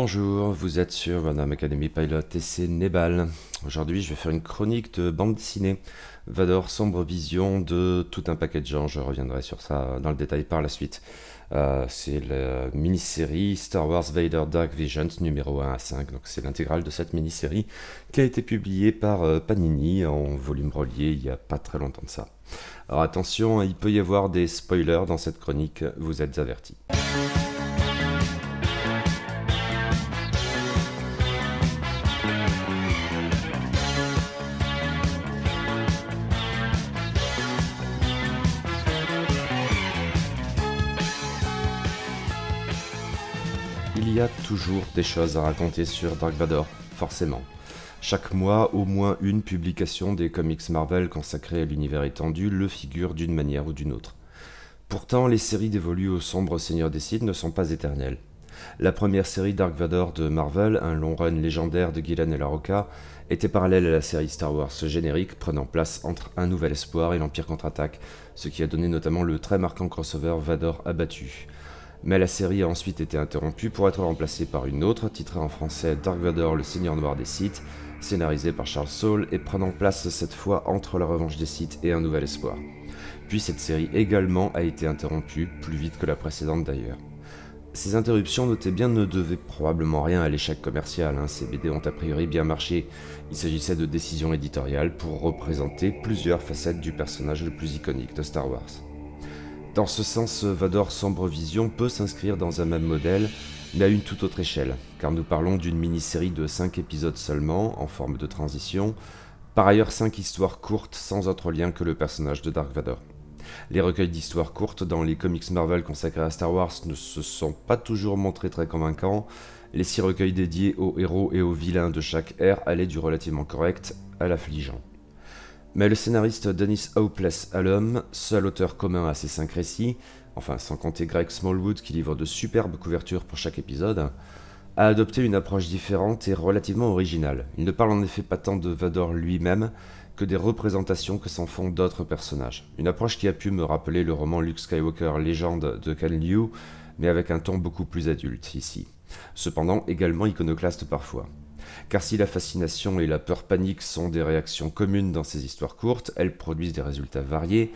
Bonjour, vous êtes sur Madame Academy Pilot et c'est Nebal. Aujourd'hui, je vais faire une chronique de bande dessinée. Vador, sombre vision de tout un paquet de gens. Je reviendrai sur ça dans le détail par la suite. Euh, c'est la mini-série Star Wars Vader Dark Visions numéro 1 à 5. Donc, c'est l'intégrale de cette mini-série qui a été publiée par euh, Panini en volume relié il n'y a pas très longtemps de ça. Alors, attention, il peut y avoir des spoilers dans cette chronique. Vous êtes avertis. toujours des choses à raconter sur Dark Vador, forcément. Chaque mois, au moins une publication des comics Marvel consacrée à l'univers étendu le figure d'une manière ou d'une autre. Pourtant, les séries dévolues au sombre Seigneur des Sith ne sont pas éternelles. La première série Dark Vador de Marvel, un long run légendaire de Guillen et Roca, était parallèle à la série Star Wars générique prenant place entre Un Nouvel Espoir et l'Empire contre-attaque, ce qui a donné notamment le très marquant crossover Vador abattu mais la série a ensuite été interrompue pour être remplacée par une autre, titrée en français Dark Vador, le Seigneur Noir des Sith, scénarisée par Charles Saul et prenant place cette fois entre la revanche des Sith et un nouvel espoir. Puis cette série également a été interrompue, plus vite que la précédente d'ailleurs. Ces interruptions, notez bien, ne devaient probablement rien à l'échec commercial, hein. ces BD ont a priori bien marché. Il s'agissait de décisions éditoriales pour représenter plusieurs facettes du personnage le plus iconique de Star Wars. Dans ce sens, Vador Sombre Vision peut s'inscrire dans un même modèle, mais à une toute autre échelle, car nous parlons d'une mini-série de 5 épisodes seulement, en forme de transition, par ailleurs 5 histoires courtes sans autre lien que le personnage de Dark Vador. Les recueils d'histoires courtes dans les comics Marvel consacrés à Star Wars ne se sont pas toujours montrés très convaincants, les 6 recueils dédiés aux héros et aux vilains de chaque ère allaient du relativement correct à l'affligeant. Mais le scénariste Dennis Hopeless Allum, seul auteur commun à ces cinq récits, enfin sans compter Greg Smallwood qui livre de superbes couvertures pour chaque épisode, a adopté une approche différente et relativement originale. Il ne parle en effet pas tant de Vador lui-même que des représentations que s'en font d'autres personnages. Une approche qui a pu me rappeler le roman Luke Skywalker Légende de Ken Liu, mais avec un ton beaucoup plus adulte ici. Cependant également iconoclaste parfois. Car si la fascination et la peur panique sont des réactions communes dans ces histoires courtes, elles produisent des résultats variés,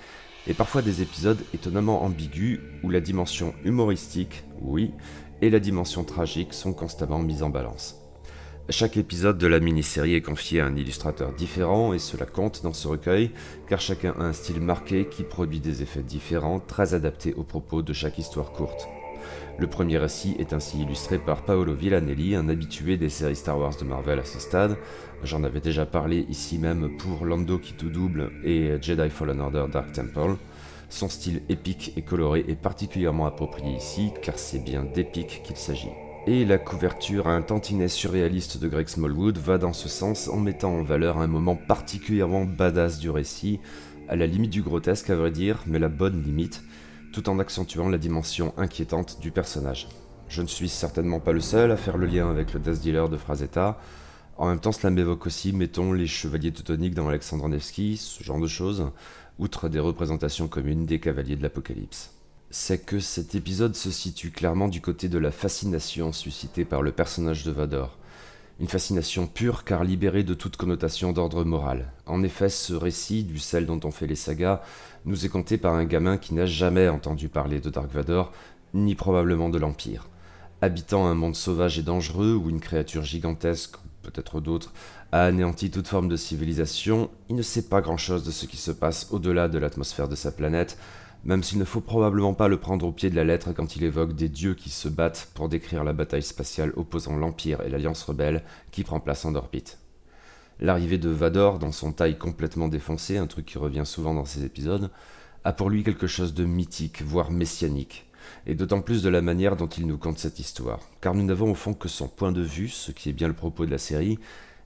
et parfois des épisodes étonnamment ambigus où la dimension humoristique, oui, et la dimension tragique sont constamment mises en balance. Chaque épisode de la mini-série est confié à un illustrateur différent et cela compte dans ce recueil car chacun a un style marqué qui produit des effets différents très adaptés aux propos de chaque histoire courte. Le premier récit est ainsi illustré par Paolo Villanelli, un habitué des séries Star Wars de Marvel à ce stade. J'en avais déjà parlé ici même pour Lando qui tout double et Jedi Fallen Order Dark Temple. Son style épique et coloré est particulièrement approprié ici, car c'est bien d'épique qu'il s'agit. Et la couverture à un tantinet surréaliste de Greg Smallwood va dans ce sens en mettant en valeur un moment particulièrement badass du récit, à la limite du grotesque à vrai dire, mais la bonne limite, tout en accentuant la dimension inquiétante du personnage. Je ne suis certainement pas le seul à faire le lien avec le Death Dealer de Frazetta. En même temps, cela m'évoque aussi, mettons, les chevaliers teutoniques dans Alexandre Nevsky, ce genre de choses, outre des représentations communes des cavaliers de l'Apocalypse. C'est que cet épisode se situe clairement du côté de la fascination suscitée par le personnage de Vador, une fascination pure car libérée de toute connotation d'ordre moral. En effet, ce récit, du sel dont on fait les sagas, nous est conté par un gamin qui n'a jamais entendu parler de Dark Vador, ni probablement de l'Empire. Habitant un monde sauvage et dangereux où une créature gigantesque, ou peut-être d'autres, a anéanti toute forme de civilisation, il ne sait pas grand-chose de ce qui se passe au-delà de l'atmosphère de sa planète, même s'il ne faut probablement pas le prendre au pied de la lettre quand il évoque des dieux qui se battent pour décrire la bataille spatiale opposant l'Empire et l'Alliance rebelle qui prend place en orbite. L'arrivée de Vador dans son taille complètement défoncée, un truc qui revient souvent dans ces épisodes, a pour lui quelque chose de mythique, voire messianique, et d'autant plus de la manière dont il nous conte cette histoire, car nous n'avons au fond que son point de vue, ce qui est bien le propos de la série,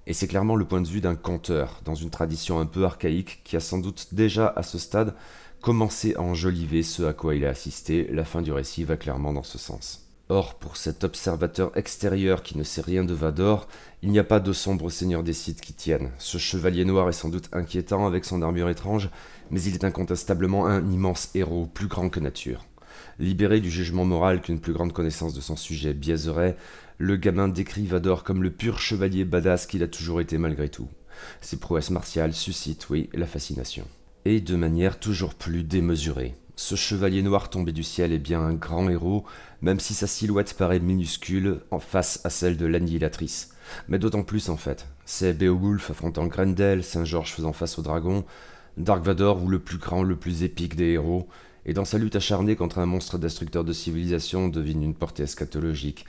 et c'est clairement le point de vue d'un conteur, dans une tradition un peu archaïque qui a sans doute déjà à ce stade commencer à enjoliver ce à quoi il a assisté, la fin du récit va clairement dans ce sens. Or, pour cet observateur extérieur qui ne sait rien de Vador, il n'y a pas de sombre seigneur des sites qui tienne. Ce chevalier noir est sans doute inquiétant avec son armure étrange, mais il est incontestablement un immense héros, plus grand que nature. Libéré du jugement moral qu'une plus grande connaissance de son sujet biaiserait, le gamin décrit Vador comme le pur chevalier badass qu'il a toujours été malgré tout. Ses prouesses martiales suscitent, oui, la fascination et de manière toujours plus démesurée. Ce chevalier noir tombé du ciel est bien un grand héros, même si sa silhouette paraît minuscule en face à celle de l'annihilatrice. Mais d'autant plus en fait. C'est Beowulf affrontant Grendel, Saint-Georges faisant face au dragon, Dark Vador ou le plus grand, le plus épique des héros, et dans sa lutte acharnée contre un monstre destructeur de civilisation devine une portée eschatologique.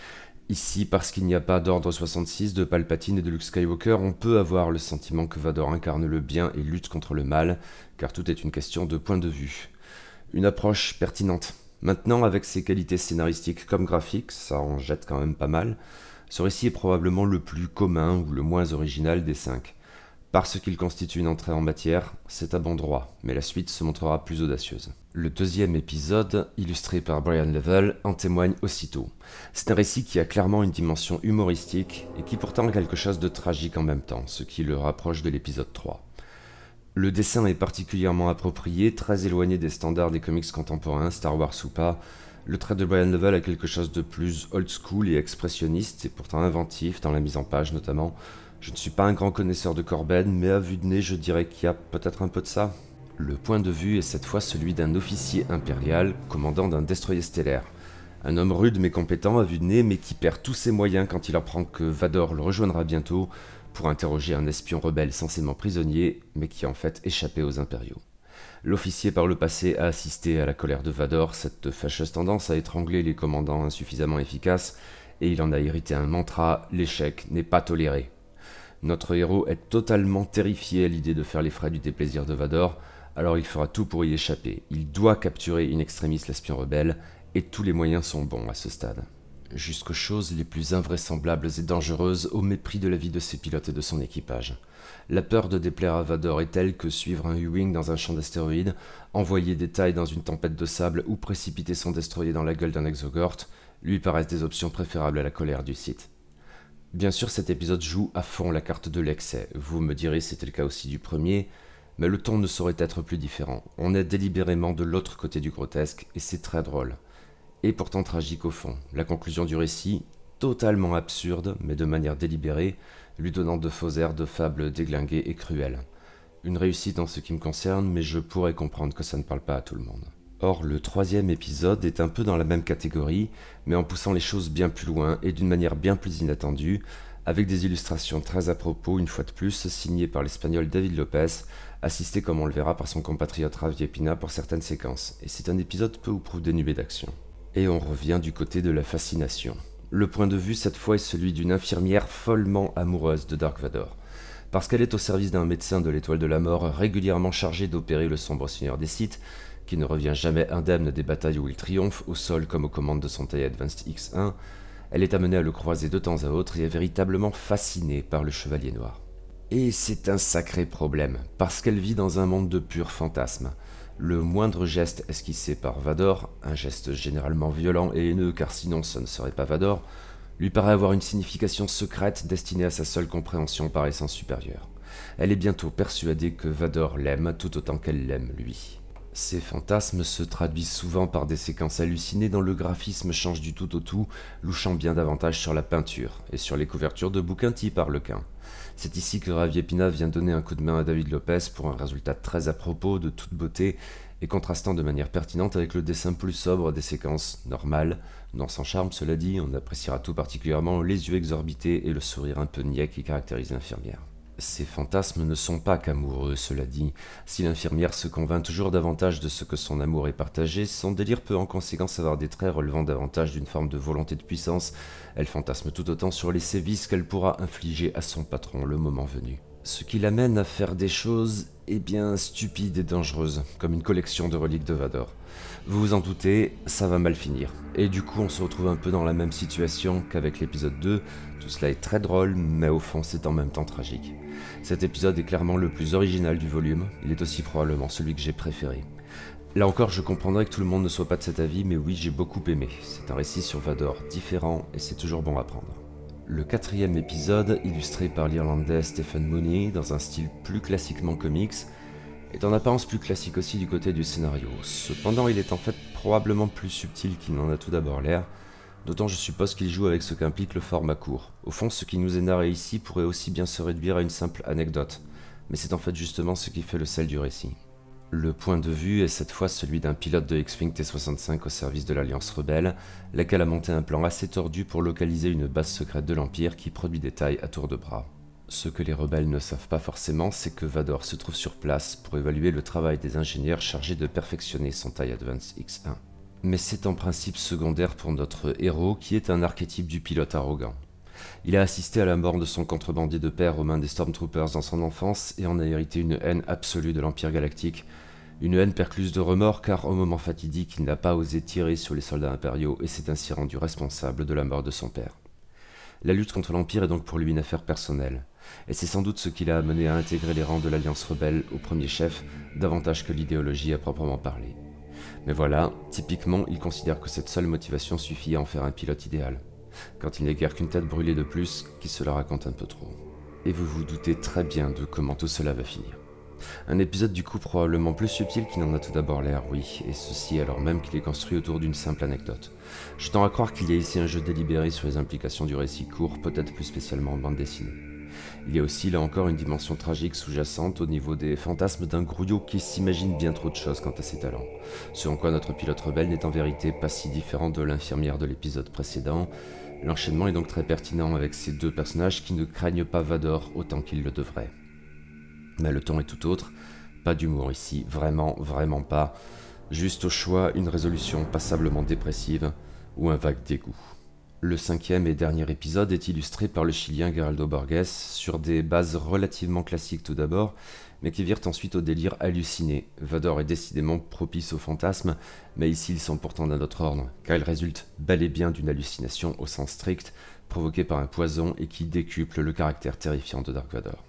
Ici, parce qu'il n'y a pas d'ordre 66 de Palpatine et de Luke Skywalker, on peut avoir le sentiment que Vador incarne le bien et lutte contre le mal, car tout est une question de point de vue. Une approche pertinente. Maintenant, avec ses qualités scénaristiques comme graphiques, ça en jette quand même pas mal, ce récit est probablement le plus commun ou le moins original des cinq. Parce qu'il constitue une entrée en matière, c'est à bon droit, mais la suite se montrera plus audacieuse. Le deuxième épisode, illustré par Brian Level, en témoigne aussitôt. C'est un récit qui a clairement une dimension humoristique et qui pourtant a quelque chose de tragique en même temps, ce qui le rapproche de l'épisode 3. Le dessin est particulièrement approprié, très éloigné des standards des comics contemporains, Star Wars ou pas. Le trait de Brian Level a quelque chose de plus old school et expressionniste, et pourtant inventif dans la mise en page notamment, je ne suis pas un grand connaisseur de Corben, mais à vue de nez, je dirais qu'il y a peut-être un peu de ça. Le point de vue est cette fois celui d'un officier impérial, commandant d'un destroyer stellaire. Un homme rude mais compétent à vue de nez, mais qui perd tous ses moyens quand il apprend que Vador le rejoindra bientôt pour interroger un espion rebelle censément prisonnier, mais qui en fait échappé aux impériaux. L'officier par le passé a assisté à la colère de Vador, cette fâcheuse tendance à étrangler les commandants insuffisamment efficaces, et il en a hérité un mantra, l'échec n'est pas toléré. Notre héros est totalement terrifié à l'idée de faire les frais du déplaisir de Vador, alors il fera tout pour y échapper. Il doit capturer une extrémiste l'espion rebelle, et tous les moyens sont bons à ce stade. Jusqu'aux choses les plus invraisemblables et dangereuses au mépris de la vie de ses pilotes et de son équipage. La peur de déplaire à Vador est telle que suivre un U-Wing dans un champ d'astéroïdes, envoyer des tailles dans une tempête de sable ou précipiter son destroyer dans la gueule d'un exogorte lui paraissent des options préférables à la colère du site. Bien sûr, cet épisode joue à fond la carte de l'excès. Vous me direz, c'était le cas aussi du premier, mais le ton ne saurait être plus différent. On est délibérément de l'autre côté du grotesque, et c'est très drôle. Et pourtant tragique au fond. La conclusion du récit, totalement absurde, mais de manière délibérée, lui donnant de faux airs de fables déglinguées et cruelles. Une réussite en ce qui me concerne, mais je pourrais comprendre que ça ne parle pas à tout le monde. Or, le troisième épisode est un peu dans la même catégorie, mais en poussant les choses bien plus loin et d'une manière bien plus inattendue, avec des illustrations très à propos, une fois de plus, signées par l'espagnol David Lopez, assisté comme on le verra par son compatriote Javier Pina pour certaines séquences, et c'est un épisode peu ou prou dénué d'action. Et on revient du côté de la fascination. Le point de vue cette fois est celui d'une infirmière follement amoureuse de Dark Vador parce qu'elle est au service d'un médecin de l'étoile de la mort régulièrement chargé d'opérer le sombre seigneur des sites, qui ne revient jamais indemne des batailles où il triomphe, au sol comme aux commandes de son tie advanced X1, elle est amenée à le croiser de temps à autre et est véritablement fascinée par le Chevalier Noir. Et c'est un sacré problème, parce qu'elle vit dans un monde de pur fantasme. Le moindre geste esquissé par Vador, un geste généralement violent et haineux car sinon ce ne serait pas Vador, lui paraît avoir une signification secrète destinée à sa seule compréhension par essence supérieure. Elle est bientôt persuadée que Vador l'aime tout autant qu'elle l'aime lui. Ces fantasmes se traduisent souvent par des séquences hallucinées dont le graphisme change du tout au tout, louchant bien davantage sur la peinture et sur les couvertures de bouquins type lequin. C'est ici que Ravier Pina vient donner un coup de main à David Lopez pour un résultat très à propos, de toute beauté et contrastant de manière pertinente avec le dessin plus sobre des séquences normales, non sans charme cela dit, on appréciera tout particulièrement les yeux exorbités et le sourire un peu niais qui caractérise l'infirmière. Ces fantasmes ne sont pas qu'amoureux, cela dit. Si l'infirmière se convainc toujours davantage de ce que son amour est partagé, son délire peut en conséquence avoir des traits relevant davantage d'une forme de volonté de puissance. Elle fantasme tout autant sur les sévices qu'elle pourra infliger à son patron le moment venu ce qui l'amène à faire des choses, eh bien, stupides et dangereuses, comme une collection de reliques de Vador. Vous vous en doutez, ça va mal finir. Et du coup, on se retrouve un peu dans la même situation qu'avec l'épisode 2. Tout cela est très drôle, mais au fond, c'est en même temps tragique. Cet épisode est clairement le plus original du volume, il est aussi probablement celui que j'ai préféré. Là encore, je comprendrais que tout le monde ne soit pas de cet avis, mais oui, j'ai beaucoup aimé. C'est un récit sur Vador différent et c'est toujours bon à prendre. Le quatrième épisode, illustré par l'Irlandais Stephen Mooney dans un style plus classiquement comics, est en apparence plus classique aussi du côté du scénario. Cependant, il est en fait probablement plus subtil qu'il n'en a tout d'abord l'air, d'autant je suppose qu'il joue avec ce qu'implique le format court. Au fond, ce qui nous est narré ici pourrait aussi bien se réduire à une simple anecdote, mais c'est en fait justement ce qui fait le sel du récit. Le point de vue est cette fois celui d'un pilote de X-Wing T-65 au service de l'Alliance Rebelle, laquelle a monté un plan assez tordu pour localiser une base secrète de l'Empire qui produit des tailles à tour de bras. Ce que les rebelles ne savent pas forcément, c'est que Vador se trouve sur place pour évaluer le travail des ingénieurs chargés de perfectionner son taille Advance X1. Mais c'est en principe secondaire pour notre héros qui est un archétype du pilote arrogant. Il a assisté à la mort de son contrebandier de père aux mains des Stormtroopers dans son enfance et en a hérité une haine absolue de l'Empire galactique. Une haine percluse de remords car au moment fatidique il n'a pas osé tirer sur les soldats impériaux et s'est ainsi rendu responsable de la mort de son père. La lutte contre l'Empire est donc pour lui une affaire personnelle, et c'est sans doute ce qui l'a amené à intégrer les rangs de l'Alliance rebelle au premier chef, davantage que l'idéologie à proprement parler. Mais voilà, typiquement, il considère que cette seule motivation suffit à en faire un pilote idéal quand il n'est guère qu'une tête brûlée de plus qui se la raconte un peu trop. Et vous vous doutez très bien de comment tout cela va finir. Un épisode du coup probablement plus subtil qu'il n'en a tout d'abord l'air, oui, et ceci alors même qu'il est construit autour d'une simple anecdote. Je tends à croire qu'il y a ici un jeu délibéré sur les implications du récit court, peut-être plus spécialement en bande dessinée. Il y a aussi là encore une dimension tragique sous-jacente au niveau des fantasmes d'un grouillot qui s'imagine bien trop de choses quant à ses talents. Sur quoi notre pilote rebelle n'est en vérité pas si différent de l'infirmière de l'épisode précédent. L'enchaînement est donc très pertinent avec ces deux personnages qui ne craignent pas Vador autant qu'ils le devraient. Mais le ton est tout autre, pas d'humour ici, vraiment, vraiment pas. Juste au choix, une résolution passablement dépressive ou un vague dégoût. Le cinquième et dernier épisode est illustré par le Chilien Geraldo Borges sur des bases relativement classiques tout d'abord, mais qui virent ensuite au délire halluciné. Vador est décidément propice au fantasme, mais ici ils sont pourtant d'un autre ordre, car il résulte bel et bien d'une hallucination au sens strict, provoquée par un poison et qui décuple le caractère terrifiant de Dark Vador.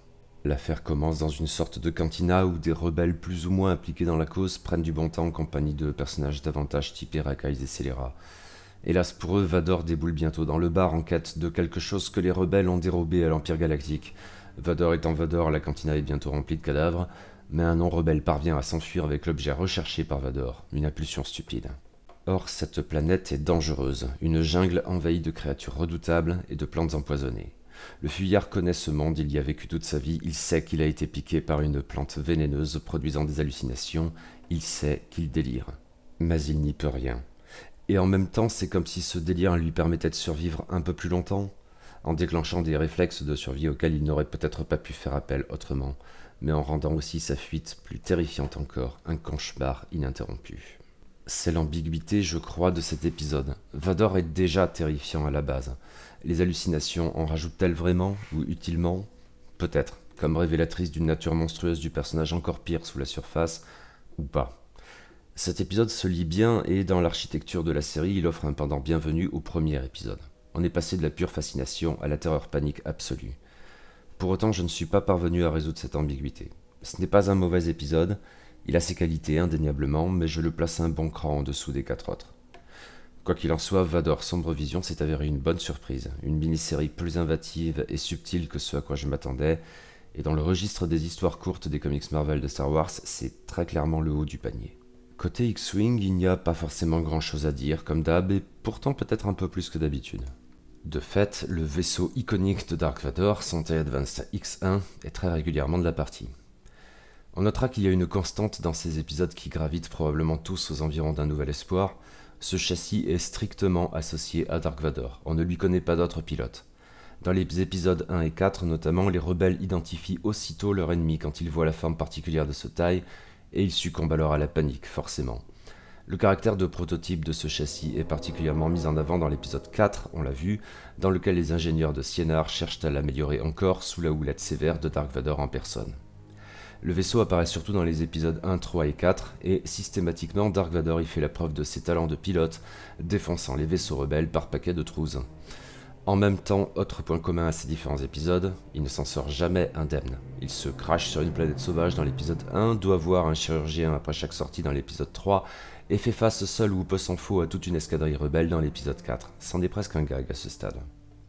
L'affaire commence dans une sorte de cantina où des rebelles plus ou moins impliqués dans la cause prennent du bon temps en compagnie de personnages davantage typés racailles et scélérats. Hélas pour eux, Vador déboule bientôt dans le bar en quête de quelque chose que les rebelles ont dérobé à l'Empire Galactique. Vador étant Vador, la cantina est bientôt remplie de cadavres, mais un non-rebelle parvient à s'enfuir avec l'objet recherché par Vador, une impulsion stupide. Or, cette planète est dangereuse, une jungle envahie de créatures redoutables et de plantes empoisonnées. Le fuyard connaît ce monde, il y a vécu toute sa vie, il sait qu'il a été piqué par une plante vénéneuse produisant des hallucinations, il sait qu'il délire. Mais il n'y peut rien. Et en même temps, c'est comme si ce délire lui permettait de survivre un peu plus longtemps, en déclenchant des réflexes de survie auxquels il n'aurait peut-être pas pu faire appel autrement, mais en rendant aussi sa fuite plus terrifiante encore, un cauchemar ininterrompu. C'est l'ambiguïté, je crois, de cet épisode. Vador est déjà terrifiant à la base. Les hallucinations en rajoutent-elles vraiment ou utilement Peut-être, comme révélatrice d'une nature monstrueuse du personnage encore pire sous la surface, ou pas. Cet épisode se lit bien et dans l'architecture de la série, il offre un pendant bienvenu au premier épisode. On est passé de la pure fascination à la terreur panique absolue. Pour autant, je ne suis pas parvenu à résoudre cette ambiguïté. Ce n'est pas un mauvais épisode, il a ses qualités indéniablement, mais je le place un bon cran en dessous des quatre autres. Quoi qu'il en soit, Vador Sombre Vision s'est avéré une bonne surprise, une mini-série plus invative et subtile que ce à quoi je m'attendais, et dans le registre des histoires courtes des comics Marvel de Star Wars, c'est très clairement le haut du panier. Côté X-Wing, il n'y a pas forcément grand chose à dire, comme d'hab, et pourtant peut-être un peu plus que d'habitude. De fait, le vaisseau iconique de Dark Vador, Santé advanced X1, est très régulièrement de la partie. On notera qu'il y a une constante dans ces épisodes qui gravitent probablement tous aux environs d'un nouvel espoir, ce châssis est strictement associé à Dark Vador, on ne lui connaît pas d'autres pilotes. Dans les épisodes 1 et 4 notamment, les rebelles identifient aussitôt leur ennemi quand ils voient la forme particulière de ce taille et il succombe alors à la panique, forcément. Le caractère de prototype de ce châssis est particulièrement mis en avant dans l'épisode 4, on l'a vu, dans lequel les ingénieurs de Sienar cherchent à l'améliorer encore sous la houlette sévère de Dark Vador en personne. Le vaisseau apparaît surtout dans les épisodes 1, 3 et 4, et systématiquement Dark Vador y fait la preuve de ses talents de pilote, défonçant les vaisseaux rebelles par paquets de trousses. En même temps, autre point commun à ces différents épisodes, il ne s'en sort jamais indemne. Il se crache sur une planète sauvage dans l'épisode 1, doit voir un chirurgien après chaque sortie dans l'épisode 3, et fait face seul ou pas s'en faux à toute une escadrille rebelle dans l'épisode 4. C'en est presque un gag à ce stade.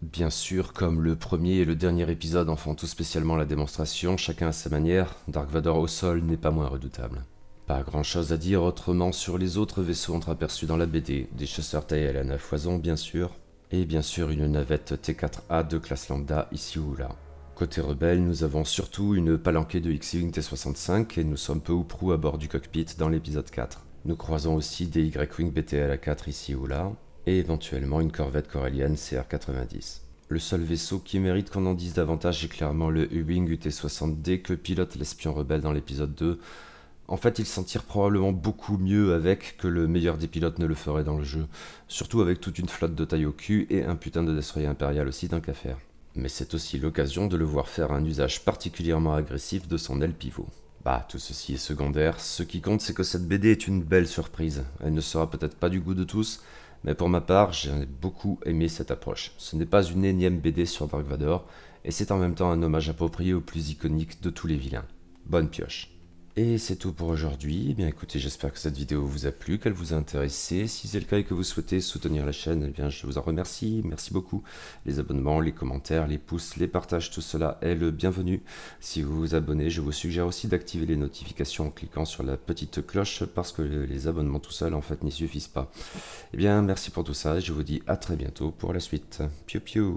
Bien sûr, comme le premier et le dernier épisode en font tout spécialement la démonstration, chacun à sa manière, Dark Vador au sol n'est pas moins redoutable. Pas grand chose à dire autrement sur les autres vaisseaux aperçus dans la BD, des chasseurs taillés à la foison bien sûr, et bien sûr une navette T4A de classe lambda ici ou là. Côté rebelle, nous avons surtout une palanquée de X-Wing T65 et nous sommes peu ou prou à bord du cockpit dans l'épisode 4. Nous croisons aussi des Y-Wing BTL 4 ici ou là, et éventuellement une corvette corélienne CR90. Le seul vaisseau qui mérite qu'on en dise davantage est clairement le U-Wing UT-60D que pilote l'espion rebelle dans l'épisode 2, en fait, il s'en tire probablement beaucoup mieux avec que le meilleur des pilotes ne le ferait dans le jeu. Surtout avec toute une flotte de taille au cul et un putain de destroyer impérial aussi d'un qu'à Mais c'est aussi l'occasion de le voir faire un usage particulièrement agressif de son aile pivot. Bah, tout ceci est secondaire. Ce qui compte, c'est que cette BD est une belle surprise. Elle ne sera peut-être pas du goût de tous, mais pour ma part, j'ai beaucoup aimé cette approche. Ce n'est pas une énième BD sur Dark Vador, et c'est en même temps un hommage approprié au plus iconique de tous les vilains. Bonne pioche. Et c'est tout pour aujourd'hui. Eh bien écoutez, j'espère que cette vidéo vous a plu, qu'elle vous a intéressé. Si c'est le cas et que vous souhaitez soutenir la chaîne, eh bien je vous en remercie. Merci beaucoup. Les abonnements, les commentaires, les pouces, les partages, tout cela est le bienvenu. Si vous vous abonnez, je vous suggère aussi d'activer les notifications en cliquant sur la petite cloche parce que les abonnements tout seuls en fait n'y suffisent pas. Eh bien merci pour tout ça et je vous dis à très bientôt pour la suite. Piu piu.